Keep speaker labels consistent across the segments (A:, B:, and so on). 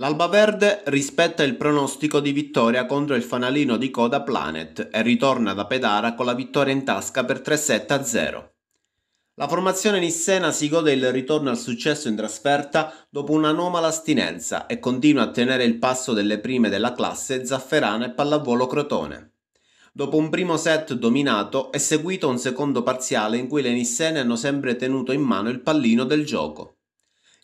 A: L'Albaverde rispetta il pronostico di vittoria contro il fanalino di coda Planet e ritorna da Pedara con la vittoria in tasca per 3-7 0. La formazione nissena si gode il ritorno al successo in trasferta dopo un'anomala astinenza e continua a tenere il passo delle prime della classe Zafferana e Pallavolo Crotone. Dopo un primo set dominato è seguito un secondo parziale in cui le nissene hanno sempre tenuto in mano il pallino del gioco.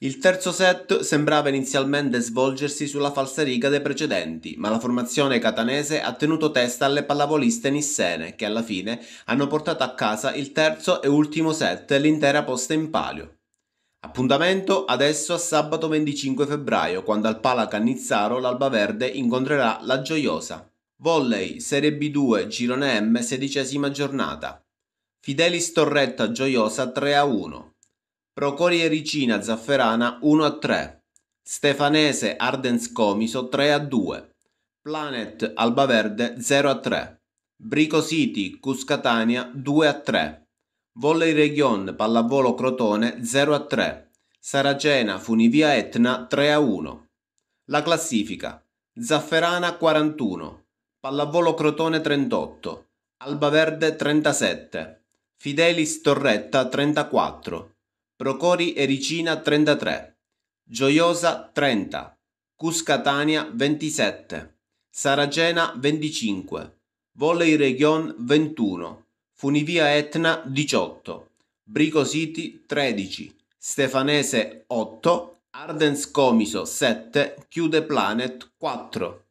A: Il terzo set sembrava inizialmente svolgersi sulla falsariga dei precedenti, ma la formazione catanese ha tenuto testa alle pallavoliste nissene, che alla fine hanno portato a casa il terzo e ultimo set e l'intera posta in palio. Appuntamento adesso a sabato 25 febbraio, quando al Pala Cannizzaro l'Alba Verde incontrerà la Gioiosa. Volley, Serie B2, Girone M, sedicesima giornata. Fidelis Torretta Gioiosa 3 a 1. Procorie Ricina Zafferana 1 a 3, Stefanese Ardens Comiso 3 a 2, Planet Albaverde 0 a 3, Brico City Cuscatania 2 a 3, Volley Region Pallavolo Crotone 0 a 3, Saracena Funivia Etna 3 a 1. La classifica Zafferana 41, Pallavolo Crotone 38, Albaverde 37, Fidelis Torretta 34. Procori Ericina 33, Gioiosa 30, Cuscatania 27, Saracena 25, Volley Region 21, Funivia Etna 18, Brico City 13, Stefanese 8, Ardens Comiso 7, Chiude Planet 4.